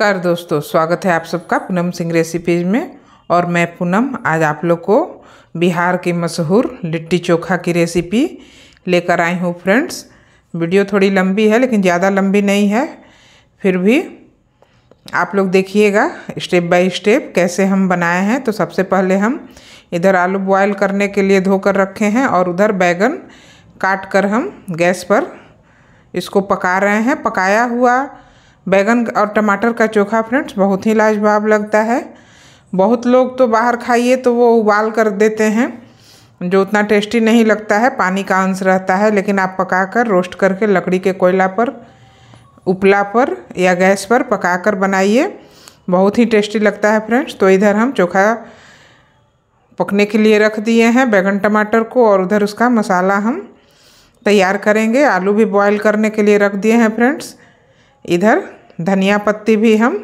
कर दोस्तों स्वागत है आप सबका पूनम सिंह रेसिपीज में और मैं पूनम आज आप लोग को बिहार के मशहूर लिट्टी चोखा की रेसिपी लेकर आई हूँ फ्रेंड्स वीडियो थोड़ी लंबी है लेकिन ज़्यादा लंबी नहीं है फिर भी आप लोग देखिएगा स्टेप बाय स्टेप कैसे हम बनाए हैं तो सबसे पहले हम इधर आलू बॉयल करने के लिए धोकर रखे हैं और उधर बैगन काट कर हम गैस पर इसको पका रहे हैं पकाया हुआ बैगन और टमाटर का चोखा फ्रेंड्स बहुत ही लाजवाब लगता है बहुत लोग तो बाहर खाइए तो वो उबाल कर देते हैं जो उतना टेस्टी नहीं लगता है पानी का अंश रहता है लेकिन आप पका कर रोस्ट करके लकड़ी के कोयला पर उपला पर या गैस पर पका कर बनाइए बहुत ही टेस्टी लगता है फ्रेंड्स तो इधर हम चोखा पकने के लिए रख दिए हैं बैगन टमाटर को और उधर उसका मसाला हम तैयार करेंगे आलू भी बॉईल करने के लिए रख दिए हैं फ्रेंड्स इधर धनिया पत्ती भी हम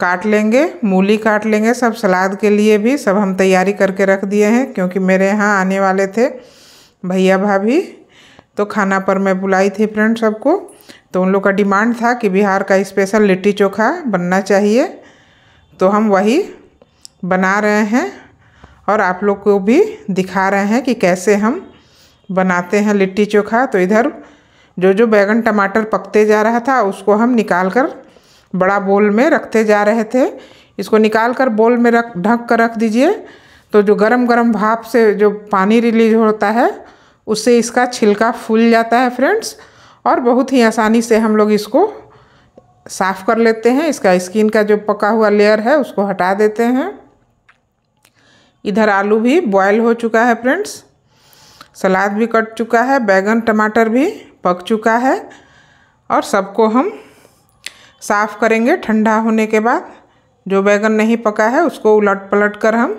काट लेंगे मूली काट लेंगे सब सलाद के लिए भी सब हम तैयारी करके रख दिए हैं क्योंकि मेरे यहाँ आने वाले थे भैया भाभी तो खाना पर मैं बुलाई थी फ्रेंड सबको तो उन लोग का डिमांड था कि बिहार का स्पेशल लिट्टी चोखा बनना चाहिए तो हम वही बना रहे हैं और आप लोग को भी दिखा रहे हैं कि कैसे हम बनाते हैं लिट्टी चोखा तो इधर जो जो बैगन टमाटर पकते जा रहा था उसको हम निकाल कर बड़ा बोल में रखते जा रहे थे इसको निकाल कर बोल में रख ढक कर रख दीजिए तो जो गरम गरम भाप से जो पानी रिलीज होता है उससे इसका छिलका फूल जाता है फ्रेंड्स और बहुत ही आसानी से हम लोग इसको साफ़ कर लेते हैं इसका स्किन का जो पका हुआ लेयर है उसको हटा देते हैं इधर आलू भी बॉयल हो चुका है फ्रेंड्स सलाद भी कट चुका है बैगन टमाटर भी पक चुका है और सबको हम साफ़ करेंगे ठंडा होने के बाद जो बैगन नहीं पका है उसको उलट पलट कर हम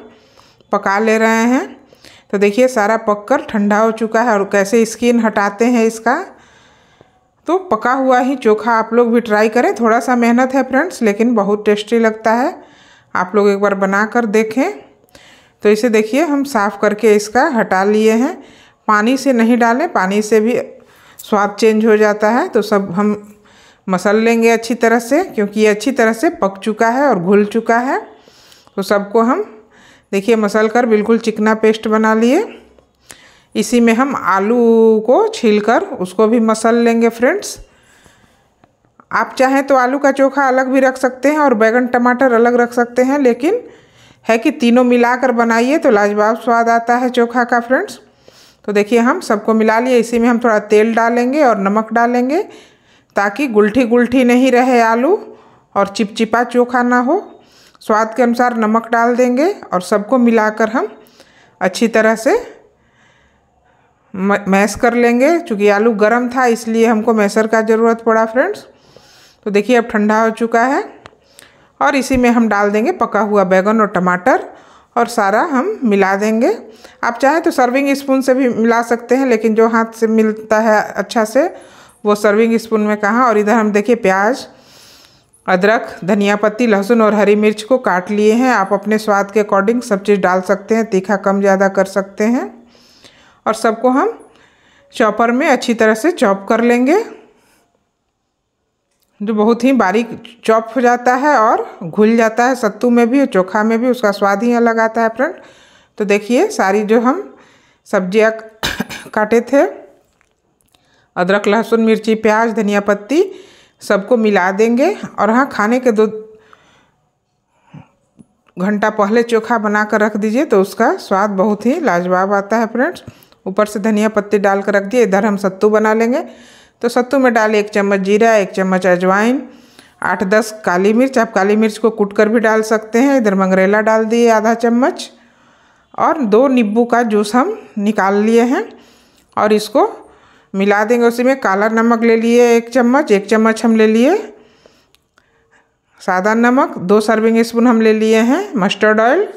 पका ले रहे हैं तो देखिए सारा पक कर ठंडा हो चुका है और कैसे स्किन हटाते हैं इसका तो पका हुआ ही चोखा आप लोग भी ट्राई करें थोड़ा सा मेहनत है फ्रेंड्स लेकिन बहुत टेस्टी लगता है आप लोग एक बार बना कर देखें तो इसे देखिए हम साफ़ करके इसका हटा लिए हैं पानी से नहीं डालें पानी से भी स्वाद चेंज हो जाता है तो सब हम मसल लेंगे अच्छी तरह से क्योंकि ये अच्छी तरह से पक चुका है और घुल चुका है तो सबको हम देखिए मसल कर बिल्कुल चिकना पेस्ट बना लिए इसी में हम आलू को छील कर उसको भी मसल लेंगे फ्रेंड्स आप चाहें तो आलू का चोखा अलग भी रख सकते हैं और बैगन टमाटर अलग रख सकते हैं लेकिन है कि तीनों मिलाकर बनाइए तो लाजवाब स्वाद आता है चोखा का फ्रेंड्स तो देखिए हम सबको मिला लिए इसी में हम थोड़ा तेल डालेंगे और नमक डालेंगे ताकि गुलठी गुलठी नहीं रहे आलू और चिपचिपा चोखा ना हो स्वाद के अनुसार नमक डाल देंगे और सबको मिलाकर हम अच्छी तरह से मैश कर लेंगे क्योंकि आलू गर्म था इसलिए हमको मैसर का ज़रूरत पड़ा फ्रेंड्स तो देखिए अब ठंडा हो चुका है और इसी में हम डाल देंगे पका हुआ बैगन और टमाटर और सारा हम मिला देंगे आप चाहे तो सर्विंग स्पून से भी मिला सकते हैं लेकिन जो हाथ से मिलता है अच्छा से वो सर्विंग स्पून में कहाँ और इधर हम देखिए प्याज अदरक धनिया पत्ती लहसुन और हरी मिर्च को काट लिए हैं आप अपने स्वाद के अकॉर्डिंग सब चीज़ डाल सकते हैं तीखा कम ज़्यादा कर सकते हैं और सबको हम चॉपर में अच्छी तरह से चॉप कर लेंगे जो बहुत ही बारीक चॉप हो जाता है और घुल जाता है सत्तू में भी और चोखा में भी उसका स्वाद ही अलग आता है फ्रेंड तो देखिए सारी जो हम सब्जियां काटे थे अदरक लहसुन मिर्ची प्याज धनिया पत्ती सबको मिला देंगे और हाँ खाने के दो घंटा पहले चोखा बना कर रख दीजिए तो उसका स्वाद बहुत ही लाजवाब आता है फ्रेंड्स ऊपर से धनिया पत्ती डाल कर रख दिए इधर हम सत्तू बना लेंगे तो सत्तू में डाले एक चम्मच जीरा एक चम्मच अजवाइन आठ दस काली मिर्च आप काली मिर्च को कूट कर भी डाल सकते हैं इधर मंगरेला डाल दिए आधा चम्मच और दो नींबू का जूस हम निकाल लिए हैं और इसको मिला देंगे उसी में काला नमक ले लिए एक चम्मच एक चम्मच हम ले लिए सादा नमक दो सर्विंग स्पून हम ले लिए हैं मस्टर्ड ऑयल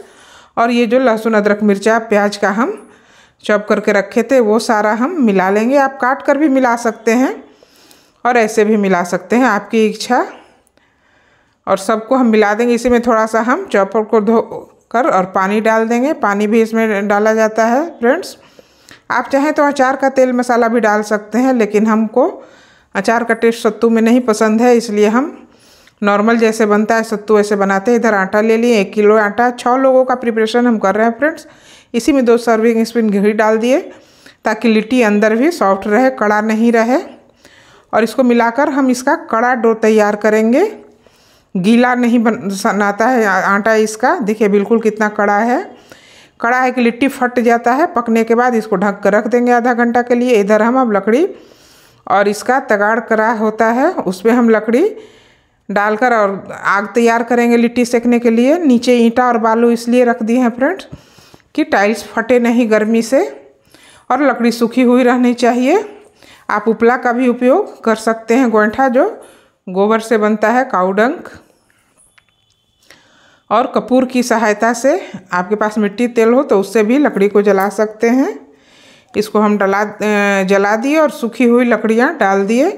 और ये जो लहसुन अदरक मिर्चा प्याज का हम चॉप करके रखे थे वो सारा हम मिला लेंगे आप काट कर भी मिला सकते हैं और ऐसे भी मिला सकते हैं आपकी इच्छा और सबको हम मिला देंगे इसी में थोड़ा सा हम चॉपर को धो कर और पानी डाल देंगे पानी भी इसमें डाला जाता है फ्रेंड्स आप चाहें तो अचार का तेल मसाला भी डाल सकते हैं लेकिन हमको अचार का टेस्ट सत्तू में नहीं पसंद है इसलिए हम नॉर्मल जैसे बनता है सत्तू ऐसे बनाते हैं इधर आटा ले लिए एक किलो आटा छः लोगों का प्रिपरेशन हम कर रहे हैं फ्रेंड्स इसी में दो सर्विंग स्पून घी डाल दिए ताकि लिट्टी अंदर भी सॉफ्ट रहे कड़ा नहीं रहे और इसको मिलाकर हम इसका कड़ा डो तैयार करेंगे गीला नहीं बनाता है आटा इसका देखिए बिल्कुल कितना कड़ा है कड़ा है कि लिट्टी फट जाता है पकने के बाद इसको ढक कर रख देंगे आधा घंटा के लिए इधर हम अब लकड़ी और इसका तगाड़ करा होता है उसमें हम लकड़ी डालकर और आग तैयार करेंगे लिट्टी सेकने के लिए नीचे ईंटा और बालू इसलिए रख दिए हैं फ्रेंड्स कि टाइल्स फटे नहीं गर्मी से और लकड़ी सूखी हुई रहनी चाहिए आप उपला का भी उपयोग कर सकते हैं गोंठा जो गोबर से बनता है काउडंक और कपूर की सहायता से आपके पास मिट्टी तेल हो तो उससे भी लकड़ी को जला सकते हैं इसको हम डला जला दिए और सूखी हुई लकड़ियाँ डाल दिए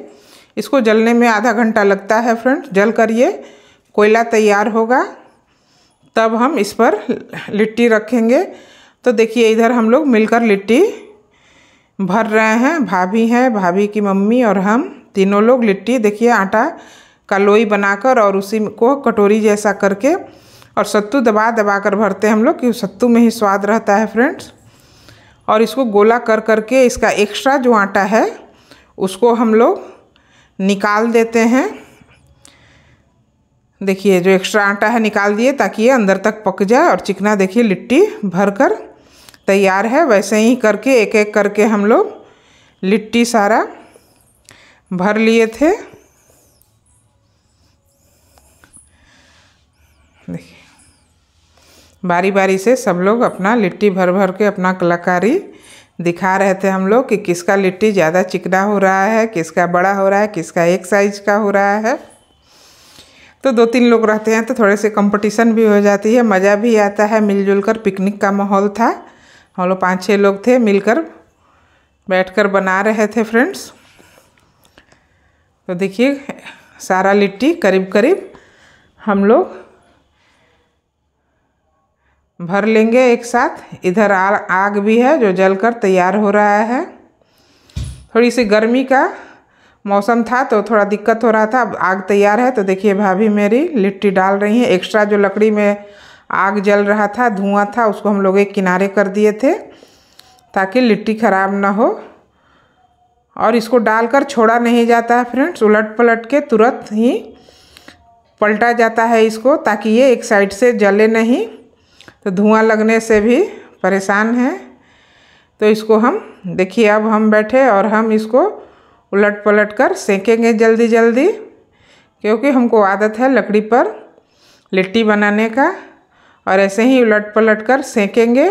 इसको जलने में आधा घंटा लगता है फ्रेंड जल कर ये कोयला तैयार होगा तब हम इस पर लिट्टी रखेंगे तो देखिए इधर हम लोग मिलकर लिट्टी भर रहे हैं भाभी हैं भाभी की मम्मी और हम तीनों लोग लिट्टी देखिए आटा का लोई बनाकर और उसी को कटोरी जैसा करके और सत्तू दबा दबा कर भरते हैं हम लोग कि सत्तू में ही स्वाद रहता है फ्रेंड्स और इसको गोला कर करके इसका एक्स्ट्रा जो आटा है उसको हम लोग निकाल देते हैं देखिए जो एक्स्ट्रा आटा है निकाल दिए ताकि ये अंदर तक पक जाए और चिकना देखिए लिट्टी भर कर तैयार है वैसे ही करके एक एक करके हम लोग लिट्टी सारा भर लिए थे देखिए बारी बारी से सब लोग अपना लिट्टी भर भर के अपना कलाकारी दिखा रहे थे हम लोग कि किसका लिट्टी ज़्यादा चिकना हो रहा है किसका बड़ा हो रहा है किसका एक साइज का हो रहा है तो दो तीन लोग रहते हैं तो थोड़े से कंपटीशन भी हो जाती है मज़ा भी आता है मिलजुल कर पिकनिक का माहौल था हम हाँ, लोग पाँच छः लोग थे मिलकर बैठकर बना रहे थे फ्रेंड्स तो देखिए सारा लिट्टी करीब करीब हम लोग भर लेंगे एक साथ इधर आ, आग भी है जो जलकर तैयार हो रहा है थोड़ी सी गर्मी का मौसम था तो थोड़ा दिक्कत हो रहा था अब आग तैयार है तो देखिए भाभी मेरी लिट्टी डाल रही हैं एक्स्ट्रा जो लकड़ी में आग जल रहा था धुआं था उसको हम लोग एक किनारे कर दिए थे ताकि लिट्टी ख़राब ना हो और इसको डालकर छोड़ा नहीं जाता है फ्रेंड्स उलट पलट के तुरंत ही पलटा जाता है इसको ताकि ये एक साइड से जले नहीं तो धुआं लगने से भी परेशान है तो इसको हम देखिए अब हम बैठे और हम इसको उलट पलट कर सेकेंगे जल्दी जल्दी क्योंकि हमको आदत है लकड़ी पर लिट्टी बनाने का और ऐसे ही उलट पलट कर सेकेंगे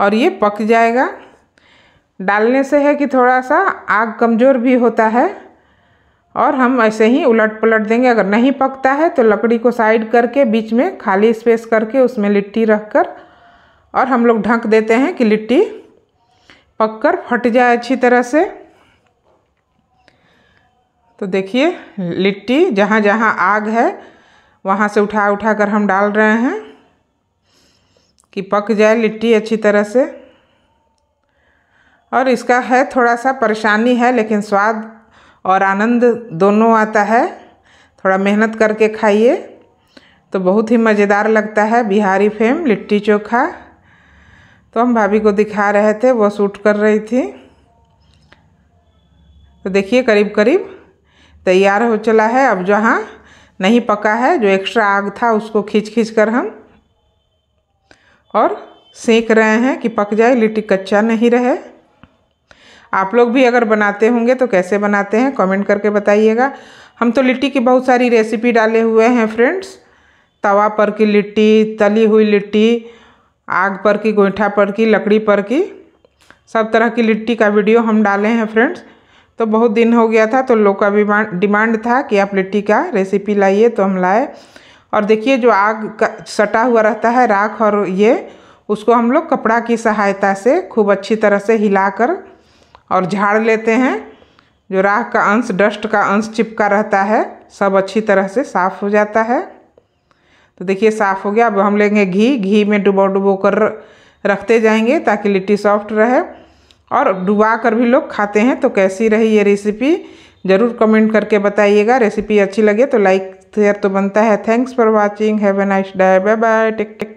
और ये पक जाएगा डालने से है कि थोड़ा सा आग कमज़ोर भी होता है और हम ऐसे ही उलट पलट देंगे अगर नहीं पकता है तो लकड़ी को साइड करके बीच में खाली स्पेस करके उसमें लिट्टी रख कर और हम लोग ढक देते हैं कि लिट्टी पक कर फट जाए अच्छी तरह से तो देखिए लिट्टी जहाँ जहाँ आग है वहाँ से उठा उठा कर हम डाल रहे हैं कि पक जाए लिट्टी अच्छी तरह से और इसका है थोड़ा सा परेशानी है लेकिन स्वाद और आनंद दोनों आता है थोड़ा मेहनत करके खाइए तो बहुत ही मज़ेदार लगता है बिहारी फेम लिट्टी चोखा तो हम भाभी को दिखा रहे थे वो सूट कर रही थी तो देखिए करीब करीब तैयार हो चला है अब जहाँ नहीं पका है जो एक्स्ट्रा आग था उसको खींच खींच कर हम और सेंक रहे हैं कि पक जाए लिट्टी कच्चा नहीं रहे आप लोग भी अगर बनाते होंगे तो कैसे बनाते हैं कमेंट करके बताइएगा हम तो लिट्टी की बहुत सारी रेसिपी डाले हुए हैं फ्रेंड्स तवा पर की लिट्टी तली हुई लिट्टी आग पर की गोईठा पर की लकड़ी पर की सब तरह की लिट्टी का वीडियो हम डाले हैं फ्रेंड्स तो बहुत दिन हो गया था तो लोग का डिमांड था कि आप लिट्टी का रेसिपी लाइए तो हम लाए और देखिए जो आग का सटा हुआ रहता है राख और ये उसको हम लोग कपड़ा की सहायता से खूब अच्छी तरह से हिलाकर और झाड़ लेते हैं जो राख का अंश डस्ट का अंश चिपका रहता है सब अच्छी तरह से साफ़ हो जाता है तो देखिए साफ़ हो गया अब हम लेंगे घी घी में डुबो डुबो कर रखते जाएंगे ताकि लिट्टी सॉफ्ट रहे और डुबा कर भी लोग खाते हैं तो कैसी रही ये रेसिपी ज़रूर कमेंट करके बताइएगा रेसिपी अच्छी लगे तो लाइक शेयर तो बनता है thanks for watching have a nice day bye bye take take